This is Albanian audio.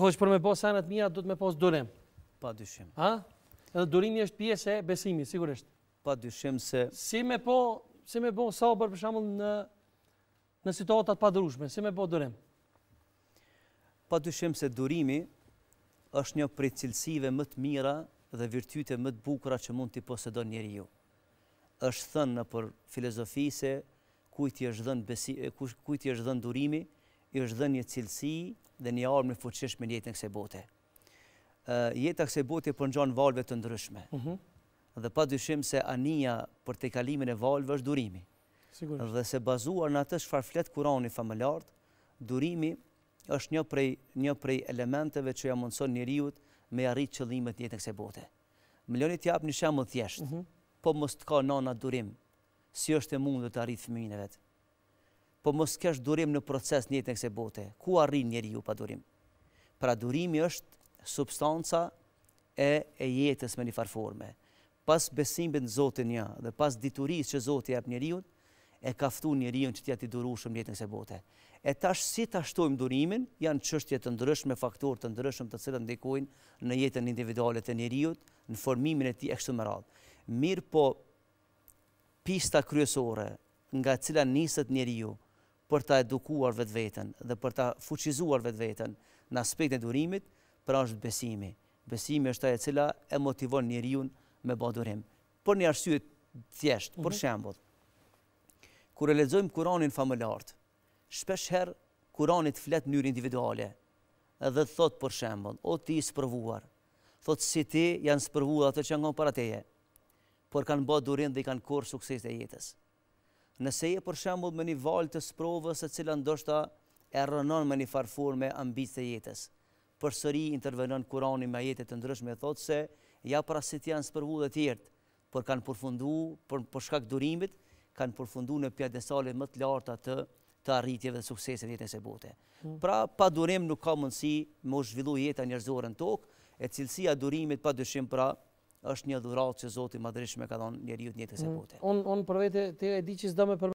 Kohësh për me pas anët mira, do të me pas durim. Pa dyshim. Ha? Edhe durimi është pjesë e besimi, sigurisht. Pa dyshim se... Si me po, si me bën sabër për shembull në, në situatat pa padurueshme, si me bë durim? Pa dyshim se durimi është një prej cilësive më të mira dhe virtyte më të bukura që mund t'i posedon njeri ju. është thënë në për filozofi se kujt i është dhënë besi, kujt i është dhënë durimi, i është dhe një cilësi dhe një armë në fuqishme një jetë në kësej bote. Jetë në kësej bote i valve të ndryshme. Mhm. Dhe pa dyshim se anija për të kalimin e valve është durimi. Dhe se bazuar në atë shfarflet kurani familjart, durimi është një prej një prej elementeve që ja mundëson njëriut me arritë qëllimet një jetë në kësej bote. Më lëni japë një shemë dhjeshtë, mhm. po mështë ka nana durim, si është e mundë të arritë fëmine vetë po mos kesh durim në proces në jetën e kësaj bote. Ku arrin njeriu pa durim? Pra durimi është substanca e e jetës me një farforme. Pas besimit në Zotin ja dhe pas diturisë që Zoti jep njeriu, e ka ftuar njeriu që t'i durushëm jetën e kësaj bote. E tash si ta shtojmë durimin? janë çështje të ndryshme, faktorë të ndryshëm të cilat ndikojnë në jetën individuale të njeriu, në formimin e tij e kështu më radhë. Mirë po pista kryesore nga cila niset njeriu për ta edukuar vetë vetën dhe për ta fuqizuar vetë vetën në aspekt e durimit, pra është besimi. Besimi është ta e cila e motivon një riun me badurim. Por një arsye të thjeshtë, për mhm. shembol, kër e kuranin familartë, shpesh herë kuranit fletë njërë individuale dhe thotë për shembol, o ti i sëpërvuar, thotë si ti janë sëpërvuar atë që nga parateje, por kanë bërë dhe i kanë korë sukses të jetës nëse je për shembul me një val të sprovës e cila ndoshta e rënon me një farfur me ambicë të jetës. Për sëri intervenon kurani me ajete të ndryshme e thotë se ja pra si të janë sprovu tjertë, por kanë përfundu, për, për shkak durimit, kanë përfundu në pjadesale më të larta të, të arritjeve dhe suksesit e jetës e bote. Hmm. Pra, pa durim nuk ka mundësi më zhvillu jeta njerëzore në tokë, e cilësia durimit pa dëshim pra është një dhurat që Zoti i madrishme ka dhonë njeri ju të njëtës mm. e bote. Unë për vete te e di që zdo me përmë.